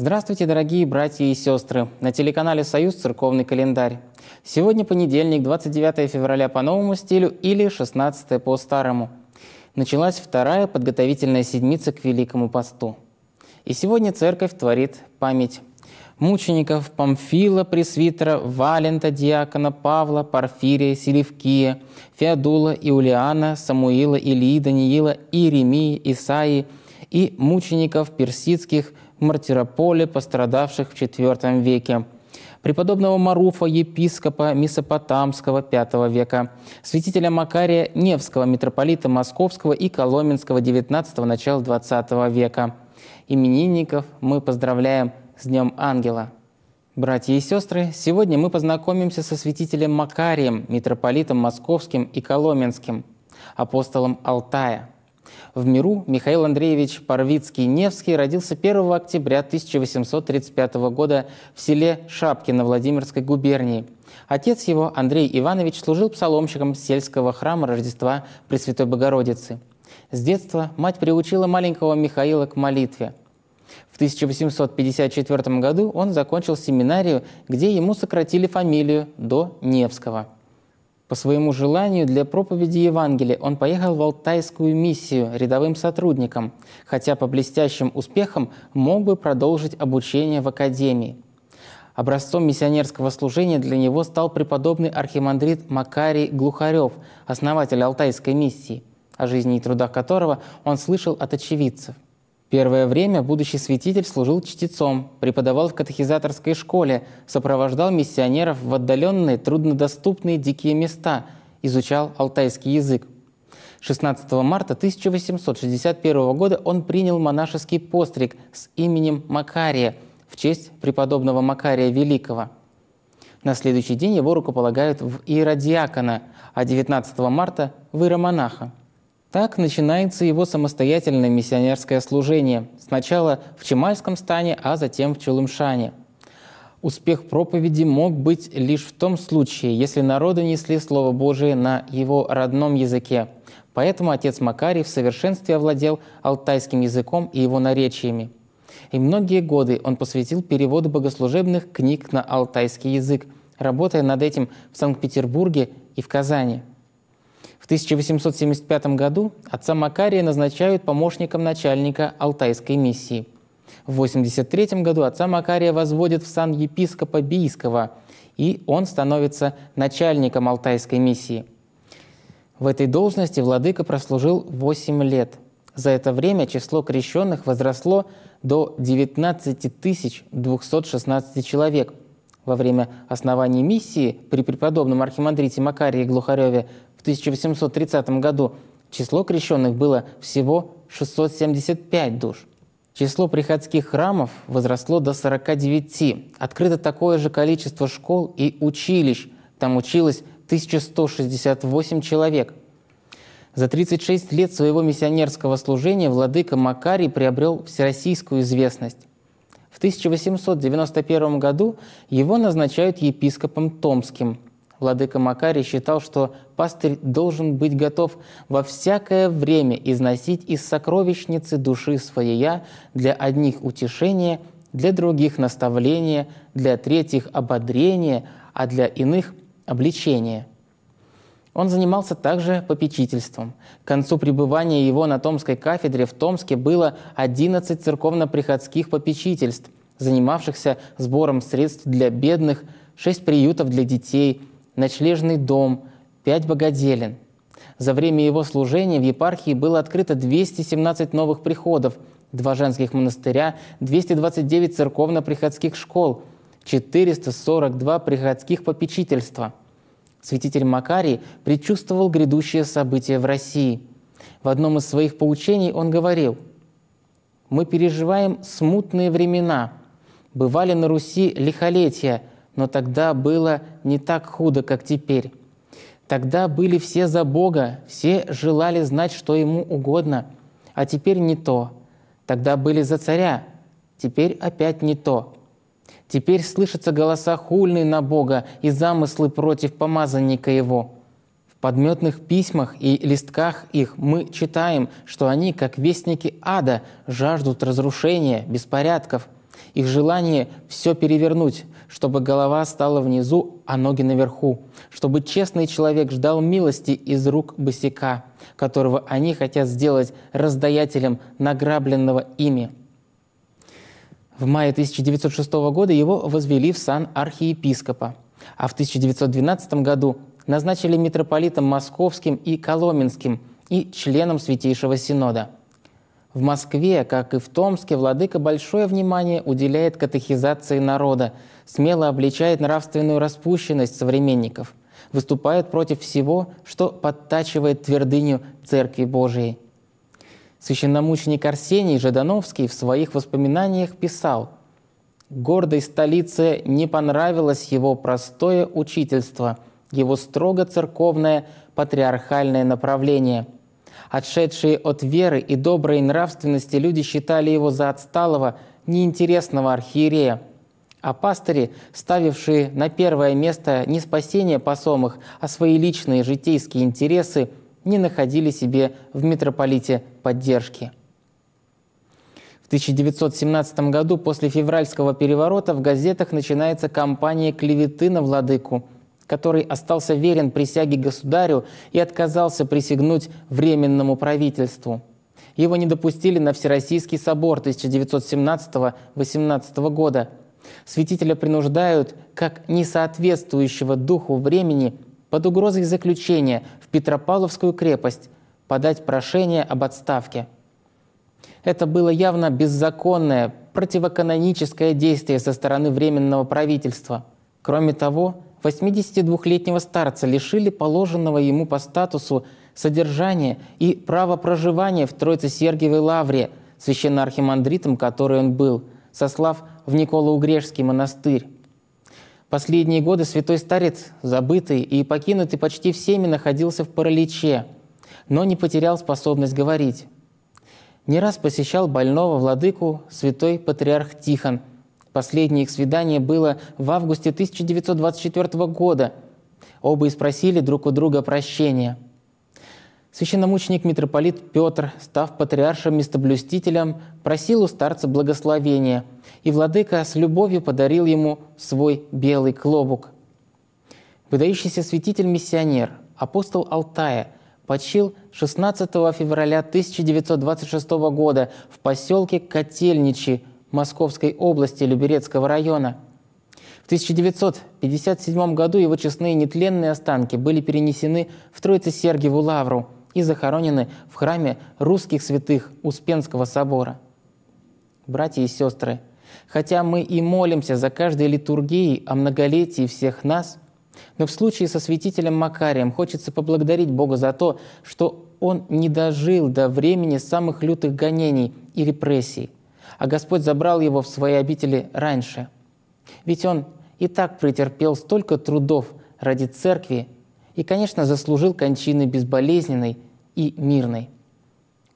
Здравствуйте, дорогие братья и сестры! На телеканале «Союз. Церковный календарь». Сегодня понедельник, 29 февраля по новому стилю или 16 по старому. Началась вторая подготовительная седмица к Великому посту. И сегодня церковь творит память мучеников Памфила, пресвитера, Валента, диакона Павла, Порфирия, Селевкия, Феодула, Иулиана, Самуила, Илии, Даниила, Иеремии, Исаии и мучеников персидских – мартирополе пострадавших в IV веке преподобного Маруфа, епископа Месопотамского V века, святителя Макария Невского, митрополита Московского и Коломенского XIX – начала XX века. Именинников мы поздравляем с Днем Ангела! Братья и сестры, сегодня мы познакомимся со святителем Макарием, митрополитом Московским и Коломенским, апостолом Алтая – в миру Михаил Андреевич Парвицкий-Невский родился 1 октября 1835 года в селе Шапки на Владимирской губернии. Отец его, Андрей Иванович, служил псаломщиком сельского храма Рождества Пресвятой Богородицы. С детства мать приучила маленького Михаила к молитве. В 1854 году он закончил семинарию, где ему сократили фамилию до Невского – по своему желанию для проповеди Евангелия он поехал в Алтайскую миссию рядовым сотрудником, хотя по блестящим успехам мог бы продолжить обучение в академии. Образцом миссионерского служения для него стал преподобный архимандрит Макарий Глухарев, основатель Алтайской миссии, о жизни и трудах которого он слышал от очевидцев – Первое время будущий святитель служил чтецом, преподавал в катехизаторской школе, сопровождал миссионеров в отдаленные, труднодоступные дикие места, изучал алтайский язык. 16 марта 1861 года он принял монашеский постриг с именем Макария в честь преподобного Макария Великого. На следующий день его рукополагают в иеродиакона, а 19 марта – в иеромонаха. монаха. Так начинается его самостоятельное миссионерское служение, сначала в Чемальском стане, а затем в Чулымшане. Успех проповеди мог быть лишь в том случае, если народы несли Слово Божие на его родном языке. Поэтому отец Макарий в совершенстве овладел алтайским языком и его наречиями. И многие годы он посвятил переводу богослужебных книг на алтайский язык, работая над этим в Санкт-Петербурге и в Казани – 1875 году отца Макария назначают помощником начальника Алтайской миссии. В 1883 году отца Макария возводят в сан епископа Бийского, и он становится начальником Алтайской миссии. В этой должности владыка прослужил 8 лет. За это время число крещенных возросло до 19 216 человек – во время основания миссии при преподобном архимандрите Макарии Глухареве в 1830 году число крещенных было всего 675 душ. Число приходских храмов возросло до 49. Открыто такое же количество школ и училищ. Там училось 1168 человек. За 36 лет своего миссионерского служения владыка Макарий приобрел всероссийскую известность. В 1891 году его назначают епископом Томским – владыка Макарий считал, что пастырь должен быть готов во всякое время износить из сокровищницы души своей я для одних утешения, для других наставления, для третьих ободрения, а для иных обличение. Он занимался также попечительством. К концу пребывания его на Томской кафедре в Томске было 11 церковно-приходских попечительств, занимавшихся сбором средств для бедных, 6 приютов для детей – ночлежный дом, пять богоделин. За время его служения в епархии было открыто 217 новых приходов, два женских монастыря, 229 церковно-приходских школ, 442 приходских попечительства. Святитель Макарий предчувствовал грядущее событие в России. В одном из своих поучений он говорил «Мы переживаем смутные времена. Бывали на Руси лихолетия – но тогда было не так худо, как теперь. Тогда были все за Бога, все желали знать, что ему угодно, а теперь не то. Тогда были за царя, теперь опять не то. Теперь слышатся голоса хульные на Бога и замыслы против помазанника его. В подметных письмах и листках их мы читаем, что они, как вестники ада, жаждут разрушения, беспорядков. Их желание все перевернуть, чтобы голова стала внизу, а ноги наверху, чтобы честный человек ждал милости из рук босика, которого они хотят сделать раздаятелем награбленного ими. В мае 1906 года его возвели в сан архиепископа, а в 1912 году назначили митрополитом московским и коломенским и членом Святейшего Синода – в Москве, как и в Томске, владыка большое внимание уделяет катехизации народа, смело обличает нравственную распущенность современников, выступает против всего, что подтачивает твердыню Церкви Божией. Священномученик Арсений Жадановский в своих воспоминаниях писал «Гордой столице не понравилось его простое учительство, его строго церковное патриархальное направление – Отшедшие от веры и доброй нравственности люди считали его за отсталого, неинтересного архиерея. А пастыри, ставившие на первое место не спасение посомых, а свои личные житейские интересы, не находили себе в митрополите поддержки. В 1917 году после февральского переворота в газетах начинается кампания клеветы на владыку – который остался верен присяге государю и отказался присягнуть Временному правительству. Его не допустили на Всероссийский собор 1917-18 года. Святителя принуждают, как несоответствующего духу времени, под угрозой заключения в Петропавловскую крепость подать прошение об отставке. Это было явно беззаконное, противоканоническое действие со стороны Временного правительства. Кроме того, 82-летнего старца лишили положенного ему по статусу содержания и права проживания в Троице-Сергиевой лавре, архимандритом, который он был, сослав в Николоугрешский монастырь. Последние годы святой старец, забытый и покинутый почти всеми, находился в параличе, но не потерял способность говорить. Не раз посещал больного владыку святой патриарх Тихон, Последнее их свидание было в августе 1924 года. Оба и спросили друг у друга прощения. Священномученик митрополит Петр, став патриаршем-местоблюстителем, просил у старца благословения, и владыка с любовью подарил ему свой белый клобук. Выдающийся святитель-миссионер, апостол Алтая, почил 16 февраля 1926 года в поселке Котельничи Московской области Люберецкого района. В 1957 году его честные нетленные останки были перенесены в Троице-Сергиеву лавру и захоронены в храме русских святых Успенского собора. Братья и сестры, хотя мы и молимся за каждой литургией о многолетии всех нас, но в случае со святителем Макарием хочется поблагодарить Бога за то, что он не дожил до времени самых лютых гонений и репрессий а Господь забрал его в свои обители раньше. Ведь он и так претерпел столько трудов ради церкви и, конечно, заслужил кончины безболезненной и мирной.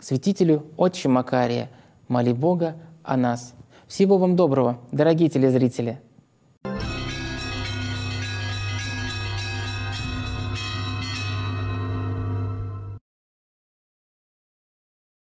Святителю Отче Макария, моли Бога о нас. Всего вам доброго, дорогие телезрители!